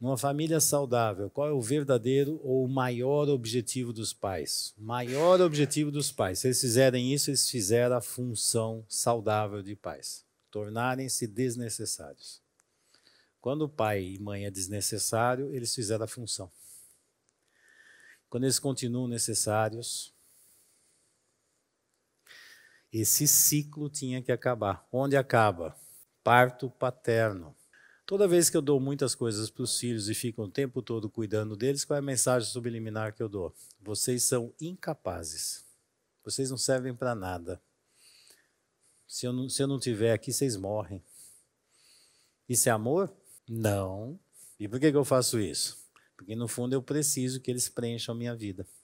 Numa família saudável, qual é o verdadeiro ou o maior objetivo dos pais? Maior objetivo dos pais. Se eles fizerem isso, eles fizeram a função saudável de pais. Tornarem-se desnecessários. Quando o pai e mãe é desnecessário, eles fizeram a função. Quando eles continuam necessários, esse ciclo tinha que acabar. Onde acaba? Parto paterno. Toda vez que eu dou muitas coisas para os filhos e fico o tempo todo cuidando deles, qual é a mensagem subliminar que eu dou? Vocês são incapazes. Vocês não servem para nada. Se eu, não, se eu não tiver aqui, vocês morrem. Isso é amor? Não. E por que, que eu faço isso? Porque no fundo eu preciso que eles preencham a minha vida.